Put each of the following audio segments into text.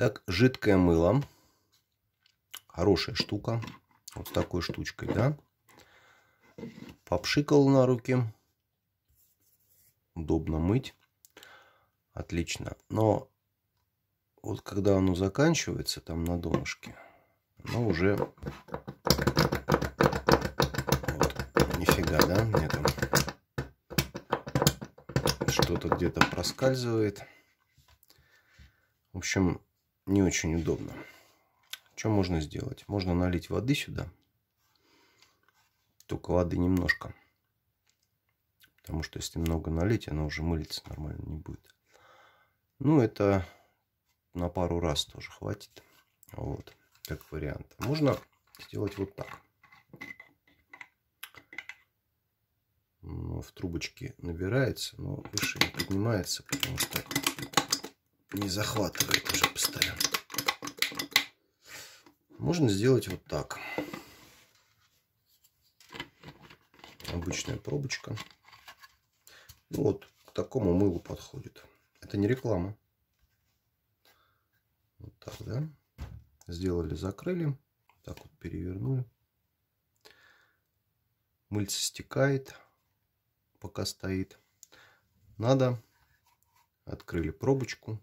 Так, жидкое мыло. Хорошая штука. Вот с такой штучкой, да. Попшикал на руки. Удобно мыть. Отлично. Но вот когда оно заканчивается там на донышке, оно уже вот, нифига, да, мне там что-то где-то проскальзывает. В общем, не очень удобно. Что можно сделать? Можно налить воды сюда. Только воды немножко. Потому что если много налить, она уже мылиться нормально не будет. Ну, это на пару раз тоже хватит. Вот, как вариант. Можно сделать вот так. Ну, в трубочке набирается, но выше не поднимается, потому что не захватывает уже постоянно. Можно сделать вот так. Обычная пробочка. Ну вот, к такому мылу подходит. Это не реклама. Вот так, да? Сделали, закрыли. Так вот перевернули. Мыльце стекает, пока стоит. Надо. Открыли пробочку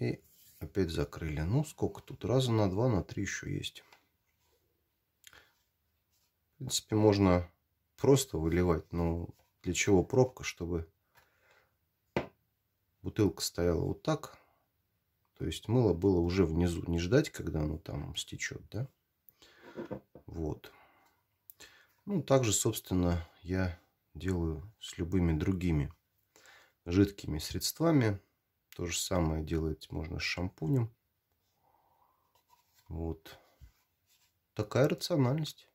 и опять закрыли. Ну, сколько тут? Раза на два, на три еще есть. В принципе, можно просто выливать. Но ну, для чего пробка? Чтобы бутылка стояла вот так. То есть мыло было уже внизу. Не ждать, когда оно там стечет, да? Вот. Ну, также, собственно, я делаю с любыми другими жидкими средствами. То же самое делать можно с шампунем. Вот. Такая рациональность.